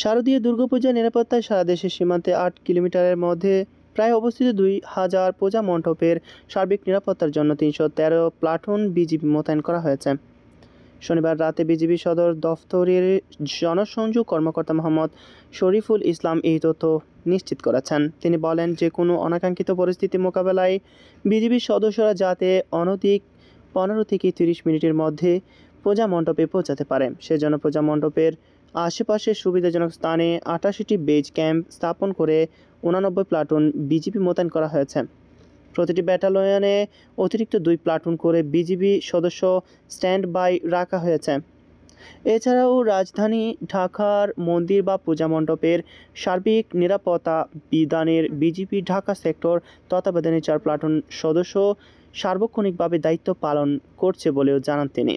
শারদীয় দুর্গাপূজা নিরাপত্তায় সারা দেশের সীমান্তে আট কিলোমিটারের মধ্যে প্রায় অবস্থিত দুই হাজার পূজা মণ্ডপের সার্বিক নিরাপত্তার জন্য তিনশো তেরো প্লাটুন বিজিবি মোতায়েন করা হয়েছে শনিবার রাতে বিজিবি সদর দফতরের জনসংযোগ কর্মকর্তা মোহাম্মদ শরীফুল ইসলাম এই তথ্য নিশ্চিত করেছেন তিনি বলেন যে কোনো অনাকাঙ্ক্ষিত পরিস্থিতি মোকাবেলায় বিজিবির সদস্যরা যাতে অনধিক পনেরো থেকে তিরিশ মিনিটের মধ্যে পূজা মণ্ডপে পৌঁছাতে পারে সেজন্য পূজা মণ্ডপের আশেপাশে সুবিধাজনক স্থানে আটাশিটি বেজ ক্যাম্প স্থাপন করে উনানব্বই প্লাটুন বিজিবি মোতায়েন করা হয়েছে প্রতিটি ব্যাটালিয়নে অতিরিক্ত দুই প্লাটুন করে বিজিবি সদস্য স্ট্যান্ড বাই রাখা হয়েছে এছাড়াও রাজধানী ঢাকার মন্দির বা পূজা মণ্ডপের সার্বিক নিরাপত্তা বিধানের বিজিপি ঢাকা সেক্টর তত্ত্বাবধানে চার প্লাটুন সদস্য সার্বক্ষণিকভাবে দায়িত্ব পালন করছে বলেও জানান তিনি